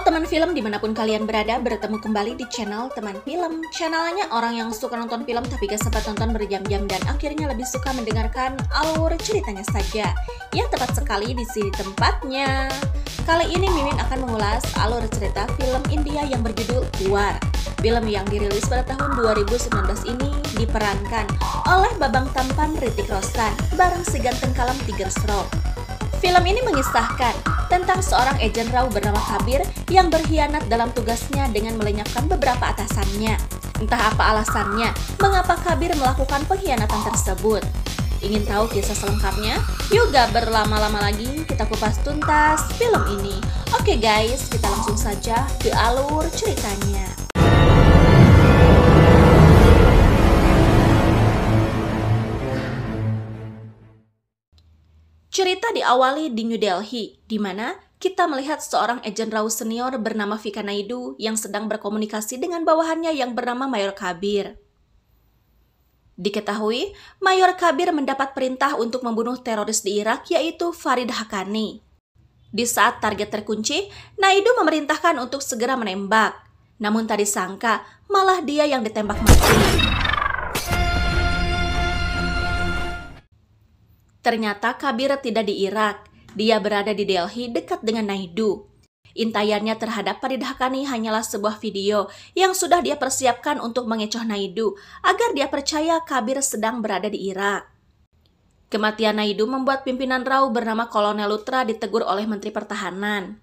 teman film dimanapun kalian berada, bertemu kembali di channel teman film. Channelnya orang yang suka nonton film tapi gak sempat nonton berjam-jam dan akhirnya lebih suka mendengarkan alur ceritanya saja. Ya tepat sekali di sini tempatnya. Kali ini Mimin akan mengulas alur cerita film India yang berjudul War. Film yang dirilis pada tahun 2019 ini diperankan oleh Babang Tampan Ritik Rostan bareng ganteng kalam Tiger Stroke. Film ini mengisahkan tentang seorang agen raw bernama Kabir yang berkhianat dalam tugasnya dengan melenyapkan beberapa atasannya. Entah apa alasannya, mengapa Kabir melakukan pengkhianatan tersebut. Ingin tahu kisah selengkapnya? Yuk gak berlama-lama lagi kita kupas tuntas film ini. Oke guys, kita langsung saja ke alur ceritanya. Cerita diawali di New Delhi, di mana kita melihat seorang ejen Rao senior bernama Vika Naidu yang sedang berkomunikasi dengan bawahannya yang bernama Mayor Kabir. Diketahui, Mayor Kabir mendapat perintah untuk membunuh teroris di Irak yaitu Farid Hakani. Di saat target terkunci, Naidu memerintahkan untuk segera menembak. Namun tadi sangka, malah dia yang ditembak mati. Ternyata Kabir tidak di Irak. Dia berada di Delhi dekat dengan Naidu. Intayannya terhadap Farid Hakani hanyalah sebuah video yang sudah dia persiapkan untuk mengecoh Naidu agar dia percaya Kabir sedang berada di Irak. Kematian Naidu membuat pimpinan Rau bernama Kolonel Lutra ditegur oleh Menteri Pertahanan.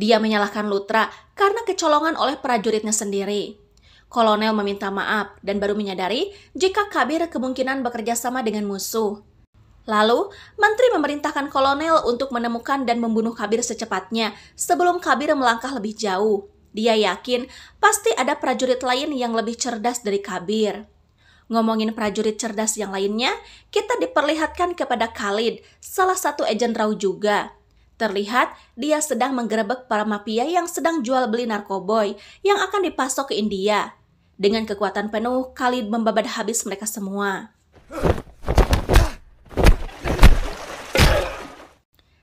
Dia menyalahkan Lutra karena kecolongan oleh prajuritnya sendiri. Kolonel meminta maaf dan baru menyadari jika Kabir kemungkinan bekerja sama dengan musuh. Lalu, menteri memerintahkan kolonel untuk menemukan dan membunuh Kabir secepatnya sebelum Kabir melangkah lebih jauh. Dia yakin pasti ada prajurit lain yang lebih cerdas dari Kabir. Ngomongin prajurit cerdas yang lainnya, kita diperlihatkan kepada Khalid, salah satu agen Rau juga. Terlihat dia sedang menggerebek para mafia yang sedang jual beli narkoboy yang akan dipasok ke India. Dengan kekuatan penuh, Khalid membabat habis mereka semua.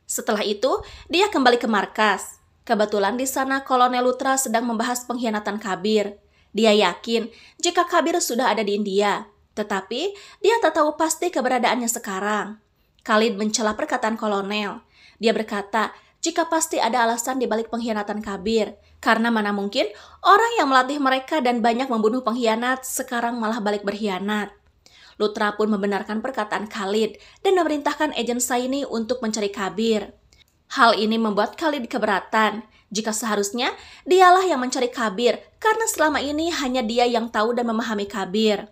Setelah itu, dia kembali ke markas. Kebetulan di sana Kolonel Lutra sedang membahas pengkhianatan Kabir. Dia yakin jika Kabir sudah ada di India, tetapi dia tak tahu pasti keberadaannya sekarang. Khalid mencela perkataan Kolonel. Dia berkata, jika pasti ada alasan di balik pengkhianatan Kabir, karena mana mungkin orang yang melatih mereka dan banyak membunuh pengkhianat sekarang malah balik berkhianat. Lutra pun membenarkan perkataan Khalid dan memerintahkan agen Saini untuk mencari Kabir. Hal ini membuat Khalid keberatan jika seharusnya dialah yang mencari Kabir karena selama ini hanya dia yang tahu dan memahami Kabir.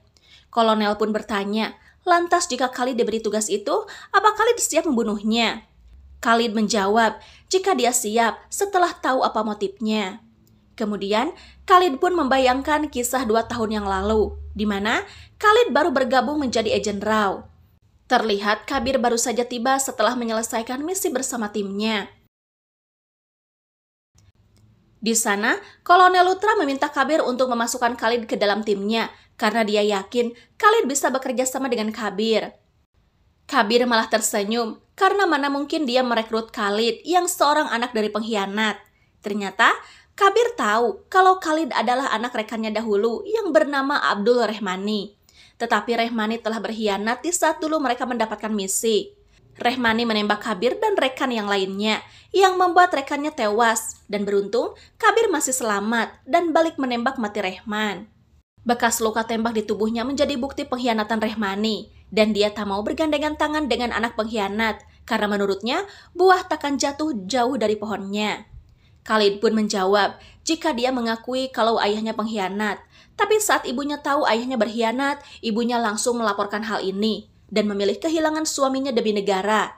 Kolonel pun bertanya, lantas jika Khalid diberi tugas itu, apa Khalid siap membunuhnya? Khalid menjawab jika dia siap setelah tahu apa motifnya. Kemudian, Khalid pun membayangkan kisah dua tahun yang lalu, di mana Khalid baru bergabung menjadi agen Rao. Terlihat Kabir baru saja tiba setelah menyelesaikan misi bersama timnya. Di sana, Kolonel Lutra meminta Kabir untuk memasukkan Khalid ke dalam timnya karena dia yakin Khalid bisa bekerja sama dengan Kabir. Kabir malah tersenyum karena mana mungkin dia merekrut Khalid yang seorang anak dari pengkhianat. Ternyata, Kabir tahu kalau Khalid adalah anak rekannya dahulu yang bernama Abdul Rehmani. Tetapi Rehmani telah berkhianat di saat dulu mereka mendapatkan misi. Rehmani menembak Kabir dan rekan yang lainnya, yang membuat rekannya tewas. Dan beruntung, Kabir masih selamat dan balik menembak mati Rehman. Bekas luka tembak di tubuhnya menjadi bukti pengkhianatan Rehmani, dan dia tak mau bergandengan tangan dengan anak pengkhianat, karena menurutnya buah takkan jatuh jauh dari pohonnya. Khalid pun menjawab jika dia mengakui kalau ayahnya pengkhianat, tapi saat ibunya tahu ayahnya berkhianat, ibunya langsung melaporkan hal ini dan memilih kehilangan suaminya demi negara.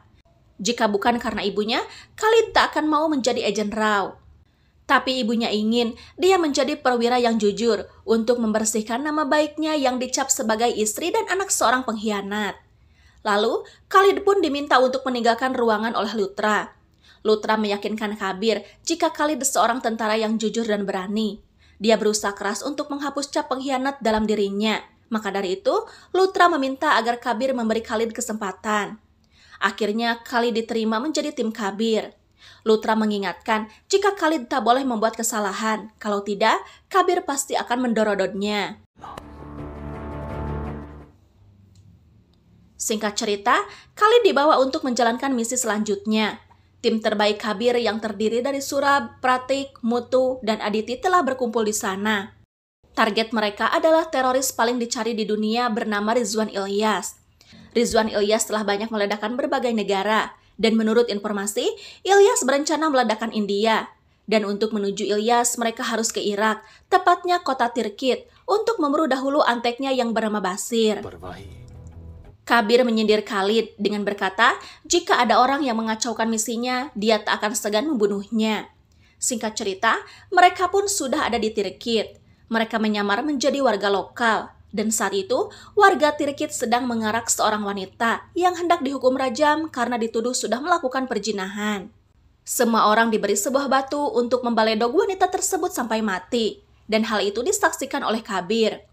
Jika bukan karena ibunya, Khalid tak akan mau menjadi agen Rao. Tapi ibunya ingin dia menjadi perwira yang jujur untuk membersihkan nama baiknya yang dicap sebagai istri dan anak seorang pengkhianat. Lalu, Khalid pun diminta untuk meninggalkan ruangan oleh Lutra. Lutra meyakinkan Kabir jika Khalid seorang tentara yang jujur dan berani. Dia berusaha keras untuk menghapus cap pengkhianat dalam dirinya. Maka dari itu, Lutra meminta agar Kabir memberi Khalid kesempatan. Akhirnya, Khalid diterima menjadi tim Kabir. Lutra mengingatkan jika Khalid tak boleh membuat kesalahan. Kalau tidak, Kabir pasti akan mendorodotnya. Singkat cerita, Khalid dibawa untuk menjalankan misi selanjutnya. Tim terbaik Kabir yang terdiri dari Surab, Pratik, Mutu, dan Aditi telah berkumpul di sana. Target mereka adalah teroris paling dicari di dunia bernama Rizwan Ilyas. Rizwan Ilyas telah banyak meledakkan berbagai negara, dan menurut informasi, Ilyas berencana meledakkan India. Dan untuk menuju Ilyas, mereka harus ke Irak, tepatnya kota Tirkit, untuk memburu dahulu anteknya yang bernama Basir. Berbahaya. Kabir menyindir Khalid dengan berkata, jika ada orang yang mengacaukan misinya, dia tak akan segan membunuhnya. Singkat cerita, mereka pun sudah ada di Tirkit. Mereka menyamar menjadi warga lokal. Dan saat itu, warga Tirkit sedang mengarak seorang wanita yang hendak dihukum rajam karena dituduh sudah melakukan perjinahan. Semua orang diberi sebuah batu untuk membaledog wanita tersebut sampai mati, dan hal itu disaksikan oleh Kabir.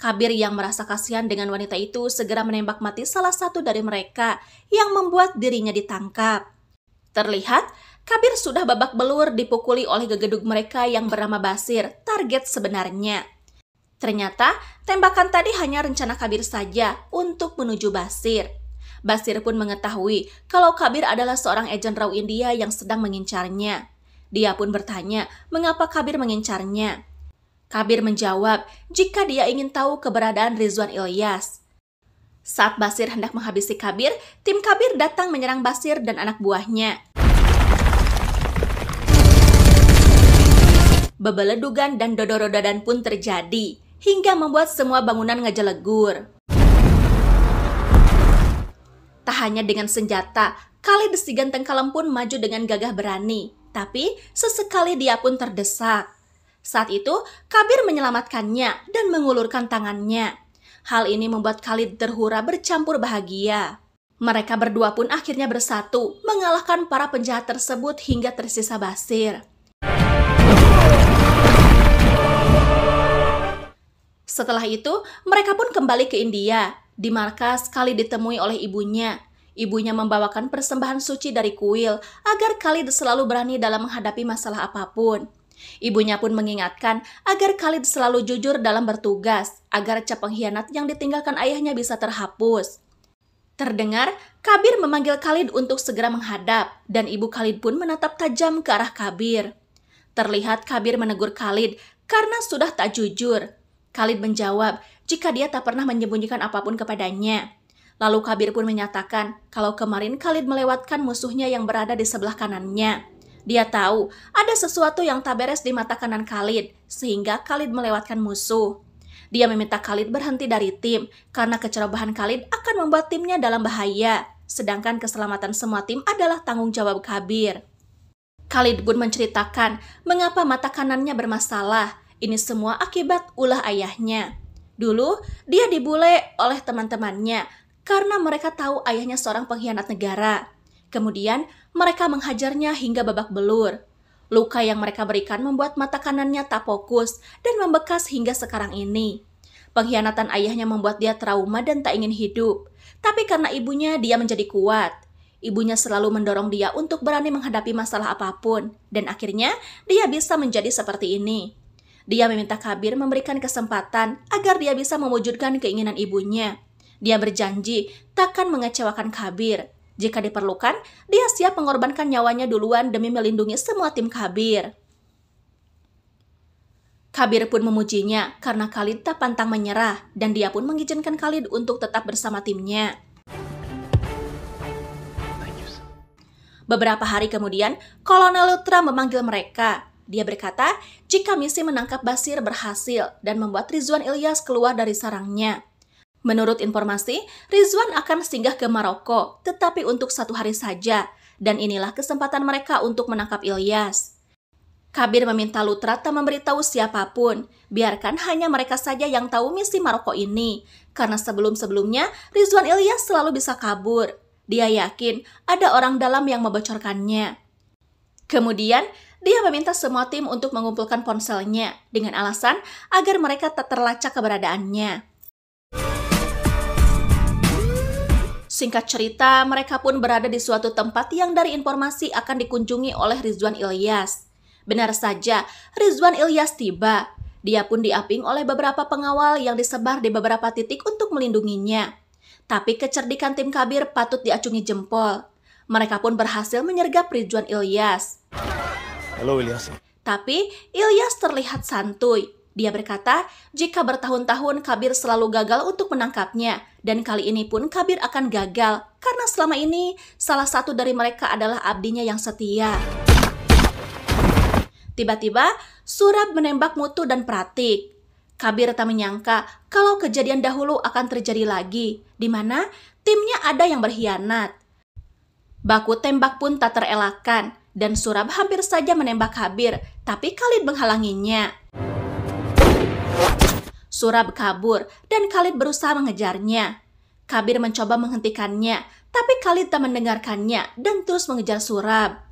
Kabir yang merasa kasihan dengan wanita itu segera menembak mati salah satu dari mereka yang membuat dirinya ditangkap. Terlihat, Kabir sudah babak belur dipukuli oleh gegeduk mereka yang bernama Basir, target sebenarnya. Ternyata, tembakan tadi hanya rencana Kabir saja untuk menuju Basir. Basir pun mengetahui kalau Kabir adalah seorang agen raw India yang sedang mengincarnya. Dia pun bertanya mengapa Kabir mengincarnya. Kabir menjawab jika dia ingin tahu keberadaan Rizwan Ilyas. Saat Basir hendak menghabisi Kabir, tim Kabir datang menyerang Basir dan anak buahnya. Bebeledugan dan dodorodadan pun terjadi, hingga membuat semua bangunan ngejelegur. Tak hanya dengan senjata, kali Khalid ganteng Kalem pun maju dengan gagah berani. Tapi, sesekali dia pun terdesak. Saat itu, Kabir menyelamatkannya dan mengulurkan tangannya. Hal ini membuat Khalid terhura bercampur bahagia. Mereka berdua pun akhirnya bersatu, mengalahkan para penjahat tersebut hingga tersisa Basir. Setelah itu, mereka pun kembali ke India. Di markas, Khalid ditemui oleh ibunya. Ibunya membawakan persembahan suci dari kuil agar Khalid selalu berani dalam menghadapi masalah apapun. Ibunya pun mengingatkan agar Khalid selalu jujur dalam bertugas, agar cap pengkhianat yang ditinggalkan ayahnya bisa terhapus. Terdengar, Kabir memanggil Khalid untuk segera menghadap, dan ibu Khalid pun menatap tajam ke arah Kabir. Terlihat Kabir menegur Khalid karena sudah tak jujur. Khalid menjawab jika dia tak pernah menyembunyikan apapun kepadanya. Lalu Kabir pun menyatakan kalau kemarin Khalid melewatkan musuhnya yang berada di sebelah kanannya. Dia tahu ada sesuatu yang tak beres di mata kanan Khalid, sehingga Khalid melewatkan musuh. Dia meminta Khalid berhenti dari tim karena kecerobohan Khalid akan membuat timnya dalam bahaya, sedangkan keselamatan semua tim adalah tanggung jawab Kabir. Khalid pun menceritakan mengapa mata kanannya bermasalah. Ini semua akibat ulah ayahnya. Dulu, dia dibule oleh teman-temannya karena mereka tahu ayahnya seorang pengkhianat negara. Kemudian, mereka menghajarnya hingga babak belur. Luka yang mereka berikan membuat mata kanannya tak fokus dan membekas hingga sekarang ini. Pengkhianatan ayahnya membuat dia trauma dan tak ingin hidup. Tapi karena ibunya, dia menjadi kuat. Ibunya selalu mendorong dia untuk berani menghadapi masalah apapun, dan akhirnya dia bisa menjadi seperti ini. Dia meminta Kabir memberikan kesempatan agar dia bisa mewujudkan keinginan ibunya. Dia berjanji takkan mengecewakan Kabir. Jika diperlukan, dia siap mengorbankan nyawanya duluan demi melindungi semua tim Kabir. Kabir pun memujinya karena Khalid tak pantang menyerah dan dia pun mengizinkan Khalid untuk tetap bersama timnya. Beberapa hari kemudian, Kolonel Lutra memanggil mereka. Dia berkata, jika misi menangkap Basir berhasil dan membuat Rizwan Ilyas keluar dari sarangnya, Menurut informasi, Rizwan akan singgah ke Maroko, tetapi untuk satu hari saja, dan inilah kesempatan mereka untuk menangkap Ilyas. Kabir meminta Lutra tak memberitahu siapapun, biarkan hanya mereka saja yang tahu misi Maroko ini, karena sebelum-sebelumnya Rizwan Ilyas selalu bisa kabur. Dia yakin ada orang dalam yang membocorkannya. Kemudian, dia meminta semua tim untuk mengumpulkan ponselnya dengan alasan agar mereka tak terlacak keberadaannya. Singkat cerita, mereka pun berada di suatu tempat yang dari informasi akan dikunjungi oleh Rizwan Ilyas. Benar saja, Rizwan Ilyas tiba. Dia pun diaping oleh beberapa pengawal yang disebar di beberapa titik untuk melindunginya. Tapi kecerdikan tim Kabir patut diacungi jempol. Mereka pun berhasil menyergap Rizwan Ilyas. Halo Ilyas. Tapi Ilyas terlihat santuy. Dia berkata, jika bertahun-tahun Kabir selalu gagal untuk menangkapnya, dan kali ini pun Kabir akan gagal, karena selama ini salah satu dari mereka adalah abdinya yang setia. Tiba-tiba, Surab menembak Mutu dan Pratik. Kabir tak menyangka kalau kejadian dahulu akan terjadi lagi, di mana timnya ada yang berkhianat. Baku tembak pun tak terelakkan, dan Surab hampir saja menembak Kabir, tapi Khalid menghalanginya. Surab kabur dan Khalid berusaha mengejarnya. Kabir mencoba menghentikannya, tapi Khalid tak mendengarkannya dan terus mengejar Surab.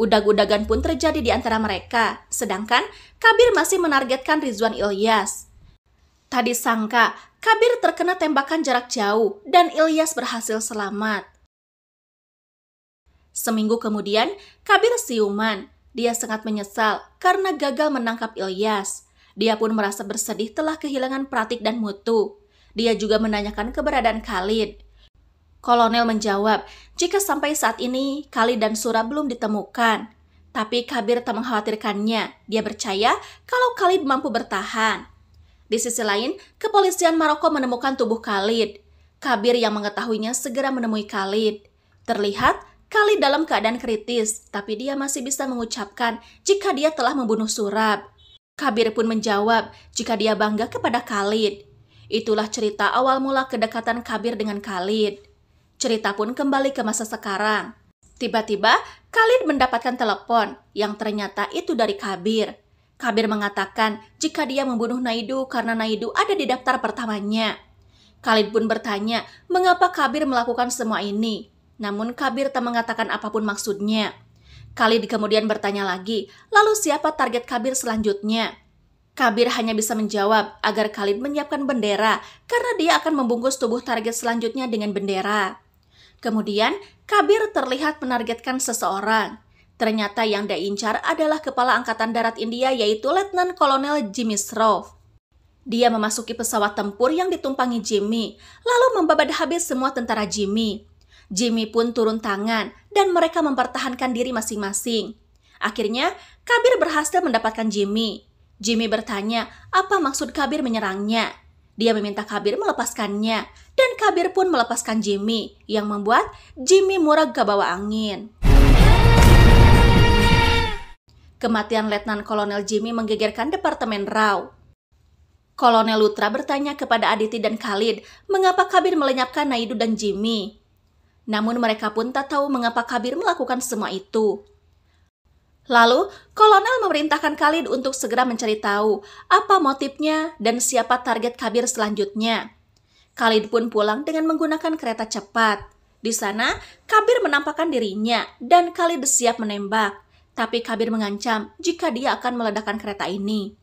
Udag-udagan pun terjadi di antara mereka, sedangkan Kabir masih menargetkan Rizwan Ilyas. Tadi sangka, Kabir terkena tembakan jarak jauh dan Ilyas berhasil selamat. Seminggu kemudian, Kabir siuman. Dia sangat menyesal karena gagal menangkap Ilyas. Dia pun merasa bersedih telah kehilangan pratik dan mutu. Dia juga menanyakan keberadaan Khalid. Kolonel menjawab, jika sampai saat ini Khalid dan Sura belum ditemukan. Tapi Kabir tak mengkhawatirkannya. Dia percaya kalau Khalid mampu bertahan. Di sisi lain, kepolisian Maroko menemukan tubuh Khalid. Kabir yang mengetahuinya segera menemui Khalid. Terlihat Khalid dalam keadaan kritis, tapi dia masih bisa mengucapkan jika dia telah membunuh Surab. Kabir pun menjawab jika dia bangga kepada Khalid. Itulah cerita awal mula kedekatan Kabir dengan Khalid. Cerita pun kembali ke masa sekarang. Tiba-tiba, Khalid mendapatkan telepon yang ternyata itu dari Kabir. Kabir mengatakan jika dia membunuh Naidu karena Naidu ada di daftar pertamanya. Khalid pun bertanya mengapa Kabir melakukan semua ini. Namun Kabir tak mengatakan apapun maksudnya. Khalid kemudian bertanya lagi, lalu siapa target Kabir selanjutnya? Kabir hanya bisa menjawab agar Khalid menyiapkan bendera karena dia akan membungkus tubuh target selanjutnya dengan bendera. Kemudian, Kabir terlihat menargetkan seseorang. Ternyata yang dia incar adalah Kepala Angkatan Darat India yaitu Letnan Kolonel Jimmy Shroff. Dia memasuki pesawat tempur yang ditumpangi Jimmy, lalu membabat habis semua tentara Jimmy. Jimmy pun turun tangan dan mereka mempertahankan diri masing-masing. Akhirnya, Kabir berhasil mendapatkan Jimmy. Jimmy bertanya apa maksud Kabir menyerangnya. Dia meminta Kabir melepaskannya, dan Kabir pun melepaskan Jimmy, yang membuat Jimmy murah ke bawah angin. Kematian Letnan Kolonel Jimmy menggegerkan Departemen Rao. Kolonel Lutra bertanya kepada Aditi dan Khalid mengapa Kabir melenyapkan Naidu dan Jimmy. Namun mereka pun tak tahu mengapa Kabir melakukan semua itu. Lalu, kolonel memerintahkan Khalid untuk segera mencari tahu apa motifnya dan siapa target Kabir selanjutnya. Khalid pun pulang dengan menggunakan kereta cepat. Di sana, Kabir menampakkan dirinya dan Khalid siap menembak. Tapi Kabir mengancam jika dia akan meledakkan kereta ini.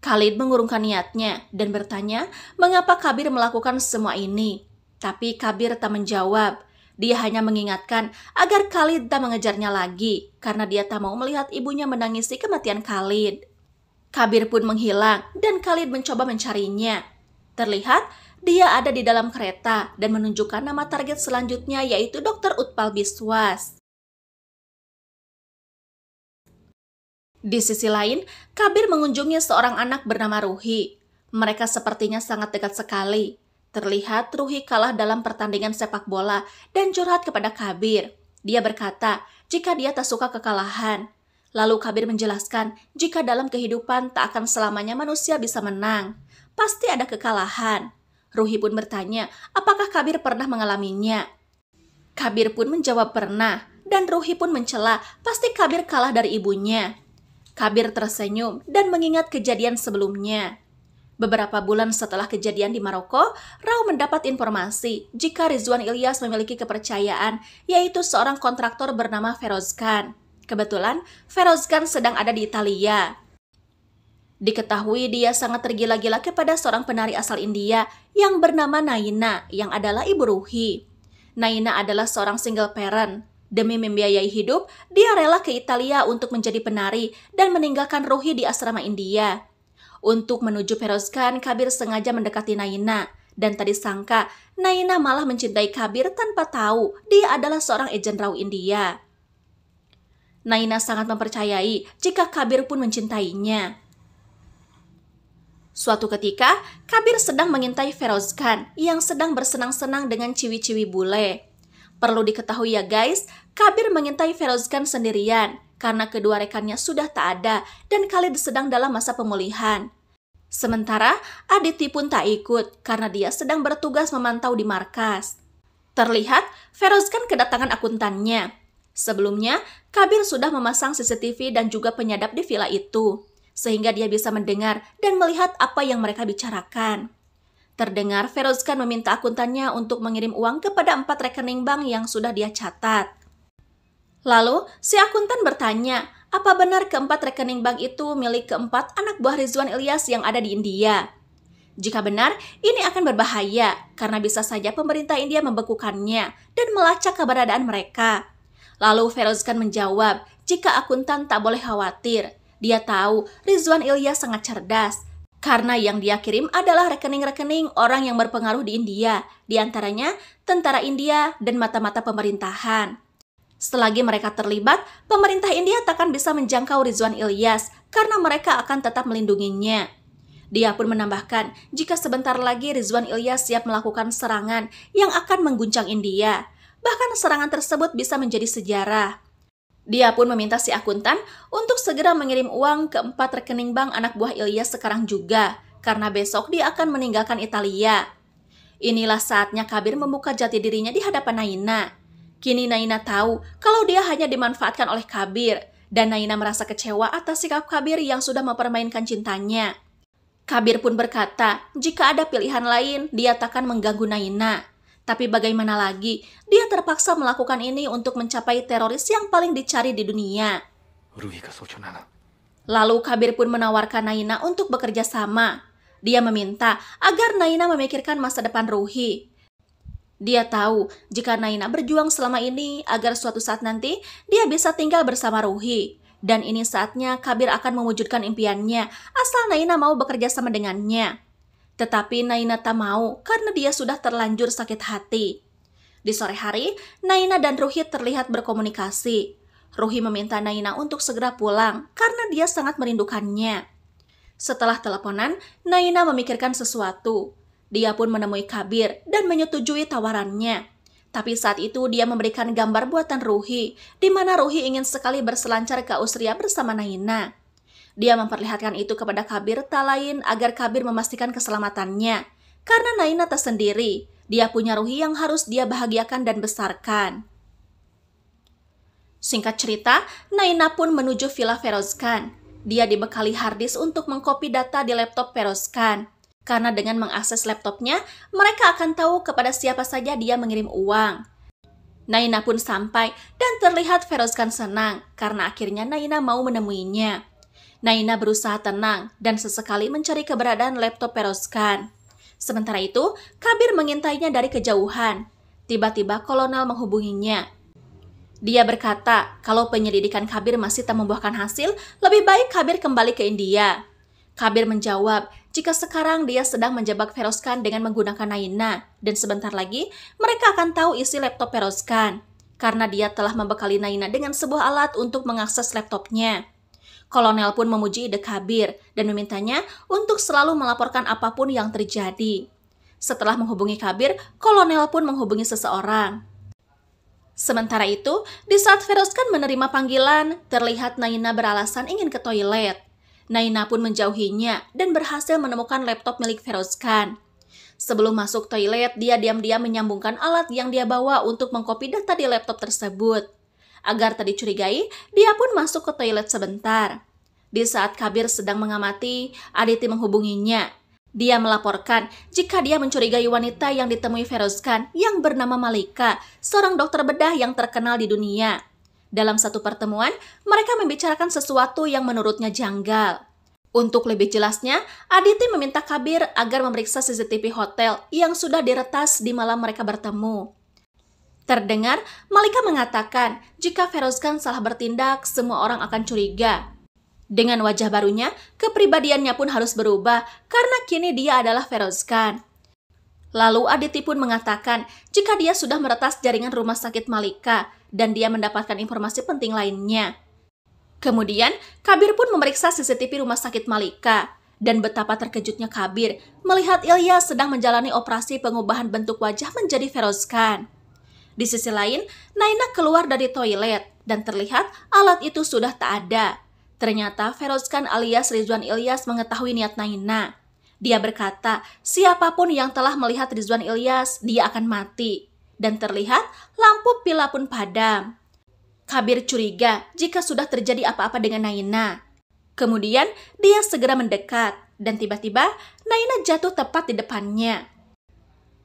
Khalid mengurungkan niatnya dan bertanya mengapa Kabir melakukan semua ini. Tapi Kabir tak menjawab. Dia hanya mengingatkan agar Khalid tak mengejarnya lagi karena dia tak mau melihat ibunya menangisi kematian Khalid. Kabir pun menghilang dan Khalid mencoba mencarinya. Terlihat dia ada di dalam kereta dan menunjukkan nama target selanjutnya yaitu Dr. Utpal Biswas. Di sisi lain, Kabir mengunjungi seorang anak bernama Ruhi. Mereka sepertinya sangat dekat sekali. Terlihat Ruhi kalah dalam pertandingan sepak bola dan curhat kepada Kabir. Dia berkata jika dia tak suka kekalahan. Lalu Kabir menjelaskan jika dalam kehidupan tak akan selamanya manusia bisa menang. Pasti ada kekalahan. Ruhi pun bertanya apakah Kabir pernah mengalaminya. Kabir pun menjawab pernah dan Ruhi pun mencela pasti Kabir kalah dari ibunya. Kabir tersenyum dan mengingat kejadian sebelumnya. Beberapa bulan setelah kejadian di Maroko, Rao mendapat informasi jika Rizwan Ilyas memiliki kepercayaan, yaitu seorang kontraktor bernama Feroz Khan. Kebetulan, Feroz Khan sedang ada di Italia. Diketahui dia sangat tergila-gila kepada seorang penari asal India yang bernama Naina, yang adalah ibu Ruhi. Naina adalah seorang single parent. Demi membiayai hidup, dia rela ke Italia untuk menjadi penari dan meninggalkan Ruhi di asrama India. Untuk menuju Peroskan, Kabir sengaja mendekati Naina. Dan tadi sangka, Naina malah mencintai Kabir tanpa tahu dia adalah seorang ejen RAW India. Naina sangat mempercayai jika Kabir pun mencintainya. Suatu ketika, Kabir sedang mengintai Ferozkan yang sedang bersenang-senang dengan ciwi-ciwi bule. Perlu diketahui ya guys, Kabir mengintai Ferozkan sendirian karena kedua rekannya sudah tak ada dan Khalid sedang dalam masa pemulihan. Sementara Aditi pun tak ikut karena dia sedang bertugas memantau di markas. Terlihat Feroz kan kedatangan akuntannya. Sebelumnya, Kabir sudah memasang CCTV dan juga penyadap di villa itu, sehingga dia bisa mendengar dan melihat apa yang mereka bicarakan. Terdengar Ferozkan meminta akuntannya untuk mengirim uang kepada empat rekening bank yang sudah dia catat. Lalu, si akuntan bertanya, apa benar keempat rekening bank itu milik keempat anak buah Rizwan Ilyas yang ada di India? Jika benar, ini akan berbahaya karena bisa saja pemerintah India membekukannya dan melacak keberadaan mereka. Lalu Feroz menjawab, jika akuntan tak boleh khawatir. Dia tahu Rizwan Ilyas sangat cerdas karena yang dia kirim adalah rekening-rekening orang yang berpengaruh di India, diantaranya tentara India dan mata-mata pemerintahan. Selagi mereka terlibat, pemerintah India takkan bisa menjangkau Rizwan Ilyas karena mereka akan tetap melindunginya. Dia pun menambahkan, jika sebentar lagi Rizwan Ilyas siap melakukan serangan yang akan mengguncang India, bahkan serangan tersebut bisa menjadi sejarah. Dia pun meminta si akuntan untuk segera mengirim uang ke empat rekening bank anak buah Ilyas sekarang juga, karena besok dia akan meninggalkan Italia. Inilah saatnya Kabir membuka jati dirinya di hadapan Naina. Kini Naina tahu kalau dia hanya dimanfaatkan oleh Kabir, dan Naina merasa kecewa atas sikap Kabir yang sudah mempermainkan cintanya. Kabir pun berkata, jika ada pilihan lain, dia takkan mengganggu Naina. Tapi bagaimana lagi, dia terpaksa melakukan ini untuk mencapai teroris yang paling dicari di dunia. Lalu Kabir pun menawarkan Naina untuk bekerja sama. Dia meminta agar Naina memikirkan masa depan Ruhi, dia tahu jika Naina berjuang selama ini agar suatu saat nanti dia bisa tinggal bersama Ruhi. Dan ini saatnya Kabir akan mewujudkan impiannya asal Naina mau bekerja sama dengannya. Tetapi Naina tak mau karena dia sudah terlanjur sakit hati. Di sore hari, Naina dan Ruhi terlihat berkomunikasi. Ruhi meminta Naina untuk segera pulang karena dia sangat merindukannya. Setelah teleponan, Naina memikirkan sesuatu. Dia pun menemui Kabir dan menyetujui tawarannya. Tapi saat itu dia memberikan gambar buatan Ruhi, di mana Ruhi ingin sekali berselancar ke Austria bersama Naina. Dia memperlihatkan itu kepada Kabir tak lain agar Kabir memastikan keselamatannya. Karena Naina tersendiri, dia punya Ruhi yang harus dia bahagiakan dan besarkan. Singkat cerita, Naina pun menuju Villa Ferozkan. Dia dibekali Hardis untuk mengkopi data di laptop Ferozkan karena dengan mengakses laptopnya, mereka akan tahu kepada siapa saja dia mengirim uang. Naina pun sampai dan terlihat Ferozkan senang karena akhirnya Naina mau menemuinya. Naina berusaha tenang dan sesekali mencari keberadaan laptop Ferozkan. Sementara itu, Kabir mengintainya dari kejauhan. Tiba-tiba kolonel menghubunginya. Dia berkata kalau penyelidikan Kabir masih tak membuahkan hasil, lebih baik Kabir kembali ke India. Kabir menjawab jika sekarang dia sedang menjebak Veroskan dengan menggunakan Naina, dan sebentar lagi mereka akan tahu isi laptop Veroskan, karena dia telah membekali Naina dengan sebuah alat untuk mengakses laptopnya. Kolonel pun memuji ide Kabir dan memintanya untuk selalu melaporkan apapun yang terjadi. Setelah menghubungi Kabir, kolonel pun menghubungi seseorang. Sementara itu, di saat Veroskan menerima panggilan, terlihat Naina beralasan ingin ke toilet. Naina pun menjauhinya dan berhasil menemukan laptop milik Feroz Khan. Sebelum masuk toilet, dia diam-diam menyambungkan alat yang dia bawa untuk mengkopi data di laptop tersebut. Agar tadi curigai, dia pun masuk ke toilet sebentar. Di saat Kabir sedang mengamati, Aditi menghubunginya. Dia melaporkan jika dia mencurigai wanita yang ditemui Feroz Khan yang bernama Malika, seorang dokter bedah yang terkenal di dunia. Dalam satu pertemuan, mereka membicarakan sesuatu yang menurutnya janggal. Untuk lebih jelasnya, Aditi meminta Kabir agar memeriksa CCTV hotel yang sudah diretas di malam mereka bertemu. Terdengar, Malika mengatakan jika Ferozkan salah bertindak, semua orang akan curiga. Dengan wajah barunya, kepribadiannya pun harus berubah karena kini dia adalah Ferozkan. Lalu Aditi pun mengatakan jika dia sudah meretas jaringan rumah sakit Malika, dan dia mendapatkan informasi penting lainnya. Kemudian, Kabir pun memeriksa CCTV rumah sakit Malika. Dan betapa terkejutnya Kabir melihat Ilya sedang menjalani operasi pengubahan bentuk wajah menjadi Feroz Khan. Di sisi lain, Naina keluar dari toilet dan terlihat alat itu sudah tak ada. Ternyata Feroz Khan alias Rizwan Ilyas mengetahui niat Naina. Dia berkata, siapapun yang telah melihat Rizwan Ilyas, dia akan mati dan terlihat lampu pila pun padam. Kabir curiga jika sudah terjadi apa-apa dengan Naina. Kemudian dia segera mendekat dan tiba-tiba Naina jatuh tepat di depannya.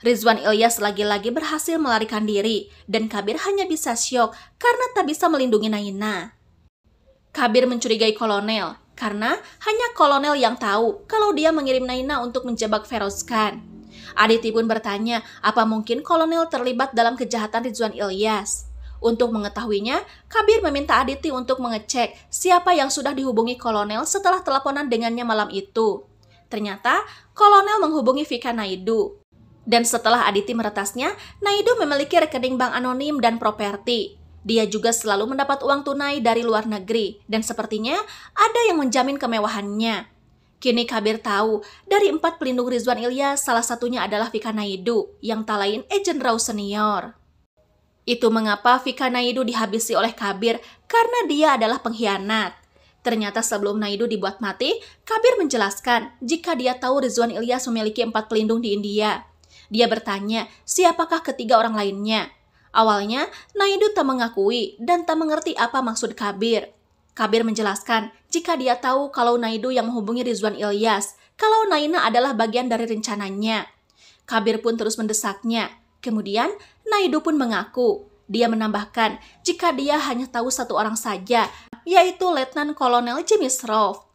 Rizwan Ilyas lagi-lagi berhasil melarikan diri dan Kabir hanya bisa syok karena tak bisa melindungi Naina. Kabir mencurigai kolonel karena hanya kolonel yang tahu kalau dia mengirim Naina untuk menjebak Veroscan. Aditi pun bertanya, apa mungkin kolonel terlibat dalam kejahatan Ridwan Ilyas? Untuk mengetahuinya, Kabir meminta Aditi untuk mengecek siapa yang sudah dihubungi kolonel setelah teleponan dengannya malam itu. Ternyata, kolonel menghubungi Vika Naidu. Dan setelah Aditi meretasnya, Naidu memiliki rekening bank anonim dan properti. Dia juga selalu mendapat uang tunai dari luar negeri, dan sepertinya ada yang menjamin kemewahannya. Kini Kabir tahu, dari empat pelindung Rizwan Ilyas, salah satunya adalah Vika Naidu, yang tak lain Ejen Rao Senior. Itu mengapa Vika Naidu dihabisi oleh Kabir karena dia adalah pengkhianat. Ternyata sebelum Naidu dibuat mati, Kabir menjelaskan jika dia tahu Rizwan Ilyas memiliki empat pelindung di India. Dia bertanya, siapakah ketiga orang lainnya? Awalnya, Naidu tak mengakui dan tak mengerti apa maksud Kabir. Kabir menjelaskan jika dia tahu kalau Naidu yang menghubungi Rizwan Ilyas, kalau Naina adalah bagian dari rencananya. Kabir pun terus mendesaknya. Kemudian, Naidu pun mengaku. Dia menambahkan jika dia hanya tahu satu orang saja, yaitu Letnan Kolonel Jimmy Jimisrov.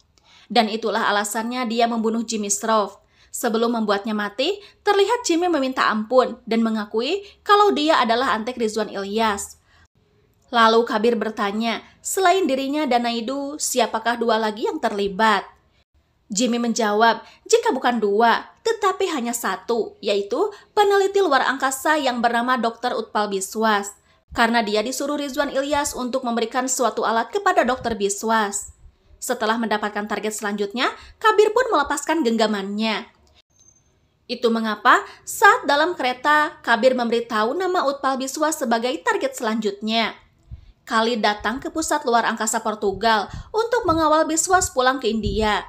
Dan itulah alasannya dia membunuh Jimmy Jimisrov. Sebelum membuatnya mati, terlihat Jimmy meminta ampun dan mengakui kalau dia adalah antek Rizwan Ilyas. Lalu Kabir bertanya, selain dirinya dan Naidu, siapakah dua lagi yang terlibat? Jimmy menjawab, jika bukan dua, tetapi hanya satu, yaitu peneliti luar angkasa yang bernama Dr. Utpal Biswas. Karena dia disuruh Rizwan Ilyas untuk memberikan suatu alat kepada Dr. Biswas. Setelah mendapatkan target selanjutnya, Kabir pun melepaskan genggamannya. Itu mengapa saat dalam kereta, Kabir memberitahu nama Utpal Biswas sebagai target selanjutnya kali datang ke pusat luar angkasa Portugal untuk mengawal Biswas pulang ke India.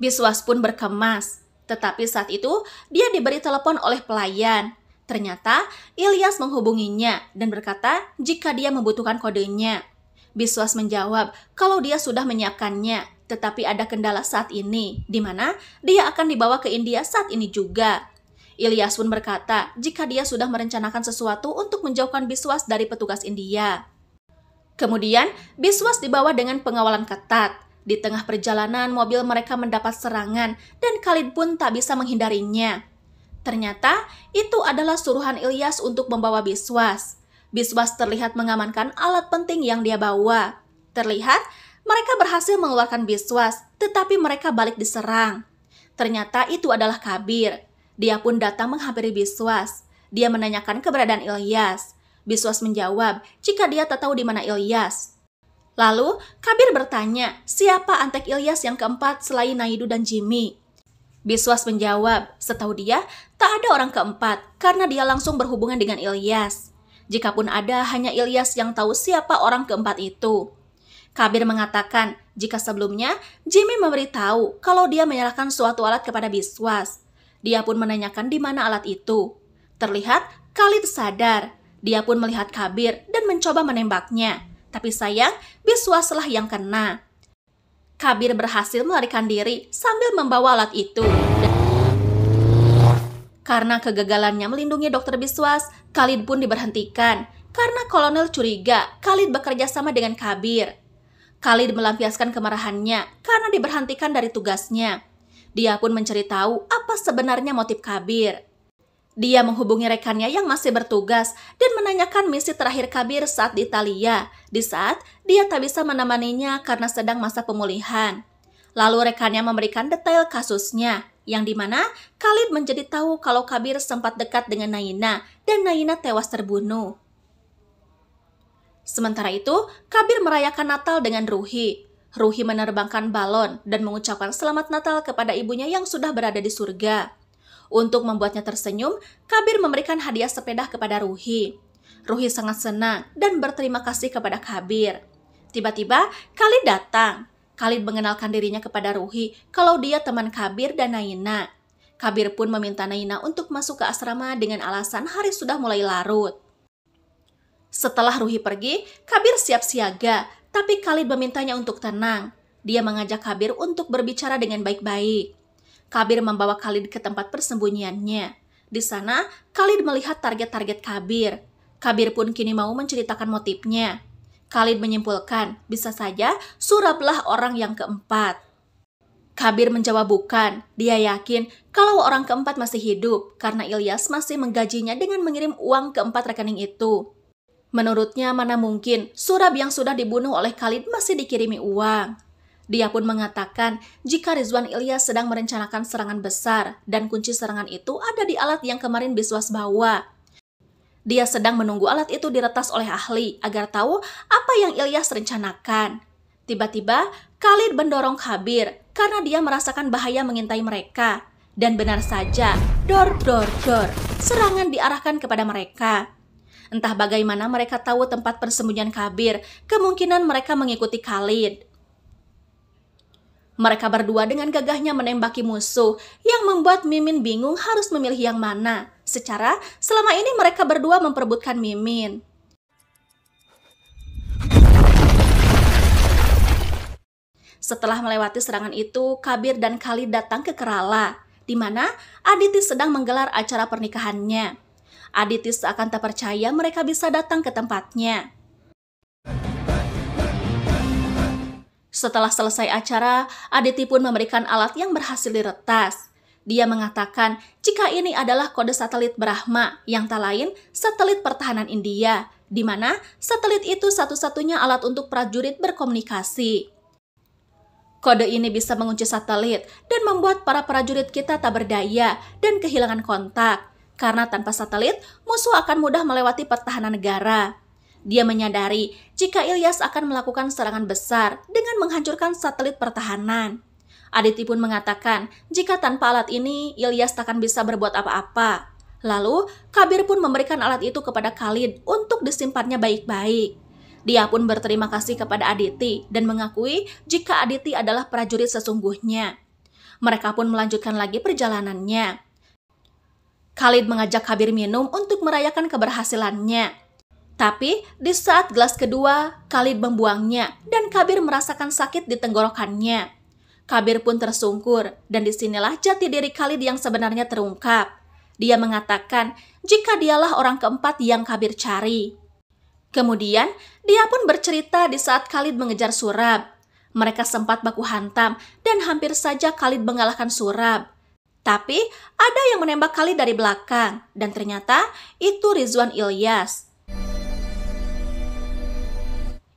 Biswas pun berkemas, tetapi saat itu dia diberi telepon oleh pelayan. Ternyata Ilyas menghubunginya dan berkata jika dia membutuhkan kodenya. Biswas menjawab kalau dia sudah menyiapkannya, tetapi ada kendala saat ini, di mana dia akan dibawa ke India saat ini juga. Ilyas pun berkata jika dia sudah merencanakan sesuatu untuk menjauhkan Biswas dari petugas India. Kemudian, Biswas dibawa dengan pengawalan ketat. Di tengah perjalanan, mobil mereka mendapat serangan dan Khalid pun tak bisa menghindarinya. Ternyata, itu adalah suruhan Ilyas untuk membawa Biswas. Biswas terlihat mengamankan alat penting yang dia bawa. Terlihat, mereka berhasil mengeluarkan Biswas, tetapi mereka balik diserang. Ternyata itu adalah Kabir. Dia pun datang menghampiri Biswas. Dia menanyakan keberadaan Ilyas. Biswas menjawab jika dia tak tahu di mana Ilyas. Lalu, Kabir bertanya siapa antek Ilyas yang keempat selain Naidu dan Jimmy. Biswas menjawab, setahu dia tak ada orang keempat karena dia langsung berhubungan dengan Ilyas. Jikapun ada, hanya Ilyas yang tahu siapa orang keempat itu. Kabir mengatakan jika sebelumnya Jimmy memberitahu kalau dia menyerahkan suatu alat kepada Biswas. Dia pun menanyakan di mana alat itu. Terlihat Khalid sadar dia pun melihat Kabir dan mencoba menembaknya. Tapi sayang, Biswaslah yang kena. Kabir berhasil melarikan diri sambil membawa alat itu. Dan karena kegagalannya melindungi dokter Biswas, Khalid pun diberhentikan. Karena kolonel curiga, Khalid bekerja sama dengan Kabir. Khalid melampiaskan kemarahannya karena diberhentikan dari tugasnya. Dia pun mencari tahu apa sebenarnya motif Kabir. Dia menghubungi rekannya yang masih bertugas dan menanyakan misi terakhir Kabir saat di Italia, di saat dia tak bisa menemaninya karena sedang masa pemulihan. Lalu rekannya memberikan detail kasusnya, yang dimana Khalid menjadi tahu kalau Kabir sempat dekat dengan Naina dan Naina tewas terbunuh. Sementara itu, Kabir merayakan Natal dengan Ruhi. Ruhi menerbangkan balon dan mengucapkan selamat Natal kepada ibunya yang sudah berada di surga. Untuk membuatnya tersenyum, Kabir memberikan hadiah sepeda kepada Ruhi. Ruhi sangat senang dan berterima kasih kepada Kabir. Tiba-tiba, Khalid datang. Khalid mengenalkan dirinya kepada Ruhi kalau dia teman Kabir dan Naina. Kabir pun meminta Naina untuk masuk ke asrama dengan alasan hari sudah mulai larut. Setelah Ruhi pergi, Kabir siap siaga, tapi Khalid memintanya untuk tenang. Dia mengajak Kabir untuk berbicara dengan baik-baik. Kabir membawa Khalid ke tempat persembunyiannya. Di sana, Khalid melihat target-target Kabir. Kabir pun kini mau menceritakan motifnya. Khalid menyimpulkan, bisa saja Surablah orang yang keempat. Kabir menjawab bukan. Dia yakin kalau orang keempat masih hidup karena Ilyas masih menggajinya dengan mengirim uang keempat rekening itu. Menurutnya mana mungkin Surab yang sudah dibunuh oleh Khalid masih dikirimi uang. Dia pun mengatakan jika Rizwan Ilyas sedang merencanakan serangan besar dan kunci serangan itu ada di alat yang kemarin Biswas bawa. Dia sedang menunggu alat itu diretas oleh ahli agar tahu apa yang Ilyas rencanakan. Tiba-tiba, Khalid mendorong Kabir karena dia merasakan bahaya mengintai mereka. Dan benar saja, dor dor dor, serangan diarahkan kepada mereka. Entah bagaimana mereka tahu tempat persembunyian Kabir, kemungkinan mereka mengikuti Khalid. Mereka berdua dengan gagahnya menembaki musuh yang membuat Mimin bingung harus memilih yang mana. Secara selama ini mereka berdua memperebutkan Mimin. Setelah melewati serangan itu, Kabir dan Kali datang ke Kerala, di mana Aditi sedang menggelar acara pernikahannya. Aditi seakan tak percaya mereka bisa datang ke tempatnya. Setelah selesai acara, Aditi pun memberikan alat yang berhasil diretas. Dia mengatakan jika ini adalah kode satelit Brahma yang tak lain satelit pertahanan India, di mana satelit itu satu-satunya alat untuk prajurit berkomunikasi. Kode ini bisa mengunci satelit dan membuat para prajurit kita tak berdaya dan kehilangan kontak. Karena tanpa satelit, musuh akan mudah melewati pertahanan negara. Dia menyadari jika Ilyas akan melakukan serangan besar dengan menghancurkan satelit pertahanan. Aditi pun mengatakan jika tanpa alat ini Ilyas takkan bisa berbuat apa-apa. Lalu, Kabir pun memberikan alat itu kepada Khalid untuk disimpannya baik-baik. Dia pun berterima kasih kepada Aditi dan mengakui jika Aditi adalah prajurit sesungguhnya. Mereka pun melanjutkan lagi perjalanannya. Khalid mengajak Kabir minum untuk merayakan keberhasilannya. Tapi di saat gelas kedua, Khalid membuangnya dan Kabir merasakan sakit di tenggorokannya. Kabir pun tersungkur dan disinilah jati diri Khalid yang sebenarnya terungkap. Dia mengatakan jika dialah orang keempat yang Kabir cari. Kemudian, dia pun bercerita di saat Khalid mengejar Surab. Mereka sempat baku hantam dan hampir saja Khalid mengalahkan Surab. Tapi ada yang menembak Khalid dari belakang dan ternyata itu Rizwan Ilyas.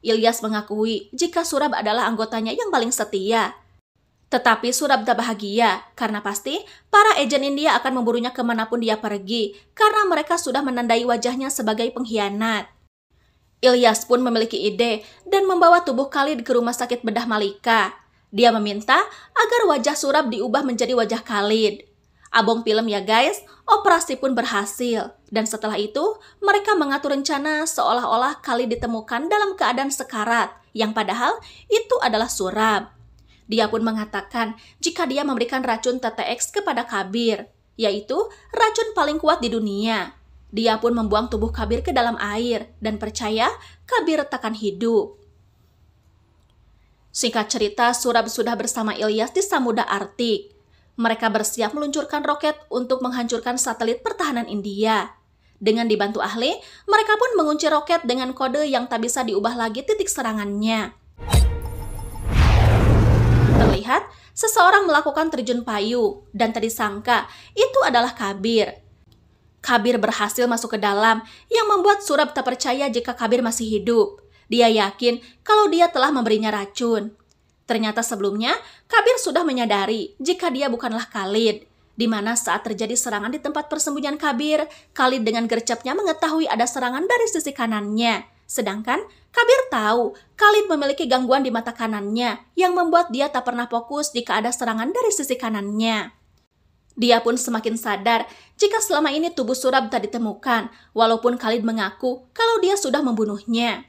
Ilyas mengakui jika Surab adalah anggotanya yang paling setia. Tetapi Surab tak bahagia karena pasti para agen India akan memburunya kemanapun dia pergi karena mereka sudah menandai wajahnya sebagai pengkhianat. Ilyas pun memiliki ide dan membawa tubuh Khalid ke rumah sakit bedah Malika. Dia meminta agar wajah Surab diubah menjadi wajah Khalid. Abong film ya guys, operasi pun berhasil. Dan setelah itu, mereka mengatur rencana seolah-olah kali ditemukan dalam keadaan sekarat, yang padahal itu adalah surab. Dia pun mengatakan jika dia memberikan racun TTX kepada Kabir, yaitu racun paling kuat di dunia. Dia pun membuang tubuh Kabir ke dalam air dan percaya Kabir takkan hidup. Singkat cerita, Surab sudah bersama Ilyas di Samudra Artik. Mereka bersiap meluncurkan roket untuk menghancurkan satelit pertahanan India. Dengan dibantu ahli, mereka pun mengunci roket dengan kode yang tak bisa diubah lagi titik serangannya. Terlihat, seseorang melakukan terjun payu dan tadi sangka itu adalah Kabir. Kabir berhasil masuk ke dalam yang membuat Surab tak percaya jika Kabir masih hidup. Dia yakin kalau dia telah memberinya racun. Ternyata sebelumnya, Kabir sudah menyadari jika dia bukanlah Khalid di mana saat terjadi serangan di tempat persembunyian Kabir, Khalid dengan gercepnya mengetahui ada serangan dari sisi kanannya. Sedangkan Kabir tahu Khalid memiliki gangguan di mata kanannya yang membuat dia tak pernah fokus jika ada serangan dari sisi kanannya. Dia pun semakin sadar jika selama ini tubuh Surab tak ditemukan, walaupun Khalid mengaku kalau dia sudah membunuhnya.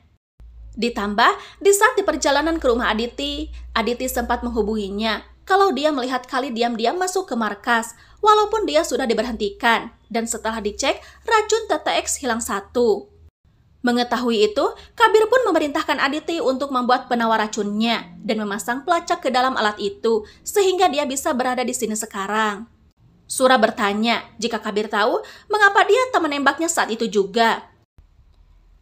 Ditambah, di saat di perjalanan ke rumah Aditi, Aditi sempat menghubunginya kalau dia melihat Kali diam-diam masuk ke markas, walaupun dia sudah diberhentikan, dan setelah dicek, racun TTX hilang satu. Mengetahui itu, Kabir pun memerintahkan Aditi untuk membuat penawar racunnya dan memasang pelacak ke dalam alat itu sehingga dia bisa berada di sini sekarang. Sura bertanya jika Kabir tahu mengapa dia tak menembaknya saat itu juga.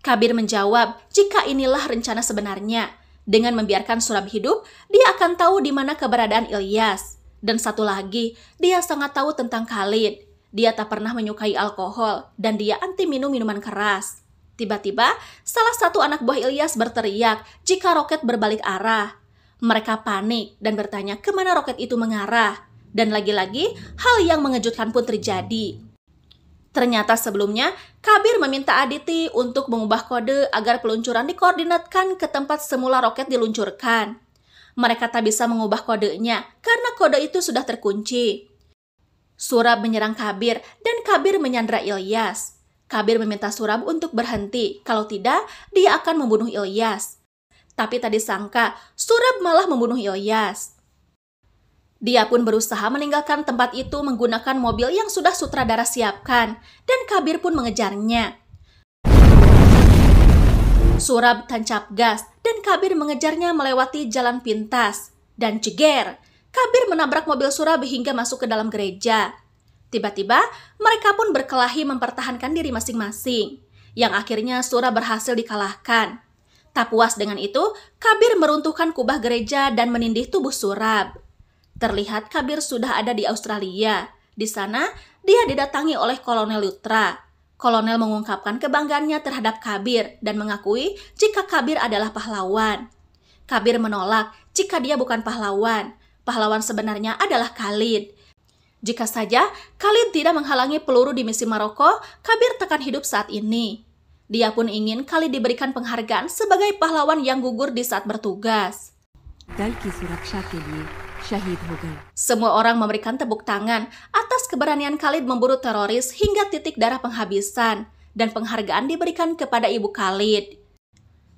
Kabir menjawab jika inilah rencana sebenarnya dengan membiarkan Surab hidup, dia akan tahu di mana keberadaan Ilyas. Dan satu lagi, dia sangat tahu tentang Khalid. Dia tak pernah menyukai alkohol dan dia anti minum minuman keras. Tiba-tiba, salah satu anak buah Ilyas berteriak jika roket berbalik arah. Mereka panik dan bertanya kemana roket itu mengarah. Dan lagi-lagi, hal yang mengejutkan pun terjadi. Ternyata sebelumnya, Kabir meminta Aditi untuk mengubah kode agar peluncuran dikoordinatkan ke tempat semula roket diluncurkan. Mereka tak bisa mengubah kodenya karena kode itu sudah terkunci. Surab menyerang Kabir dan Kabir menyandra Ilyas. Kabir meminta Surab untuk berhenti, kalau tidak dia akan membunuh Ilyas. Tapi tadi sangka, Surab malah membunuh Ilyas. Dia pun berusaha meninggalkan tempat itu menggunakan mobil yang sudah sutradara siapkan, dan Kabir pun mengejarnya. Surab tancap gas, dan Kabir mengejarnya melewati jalan pintas. Dan ceger, Kabir menabrak mobil Surab hingga masuk ke dalam gereja. Tiba-tiba, mereka pun berkelahi mempertahankan diri masing-masing, yang akhirnya Surab berhasil dikalahkan. Tak puas dengan itu, Kabir meruntuhkan kubah gereja dan menindih tubuh Surab. Terlihat Kabir sudah ada di Australia. Di sana, dia didatangi oleh Kolonel Lutra. Kolonel mengungkapkan kebanggaannya terhadap Kabir dan mengakui jika Kabir adalah pahlawan. Kabir menolak jika dia bukan pahlawan. Pahlawan sebenarnya adalah Khalid. Jika saja Khalid tidak menghalangi peluru di misi Maroko, Kabir tekan hidup saat ini. Dia pun ingin Khalid diberikan penghargaan sebagai pahlawan yang gugur di saat bertugas syahid ho Semua orang memberikan tepuk tangan atas keberanian Khalid memburu teroris hingga titik darah penghabisan dan penghargaan diberikan kepada ibu Khalid.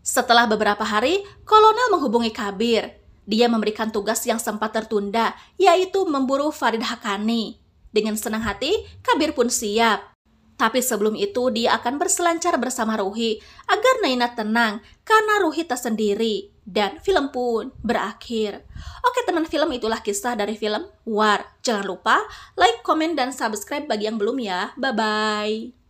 Setelah beberapa hari, kolonel menghubungi Kabir. Dia memberikan tugas yang sempat tertunda, yaitu memburu Farid Hakani. Dengan senang hati, Kabir pun siap. Tapi sebelum itu dia akan berselancar bersama Ruhi agar Naina tenang karena Ruhi tersendiri dan film pun berakhir. Oke teman film, itulah kisah dari film War. Jangan lupa like, komen, dan subscribe bagi yang belum ya. Bye-bye.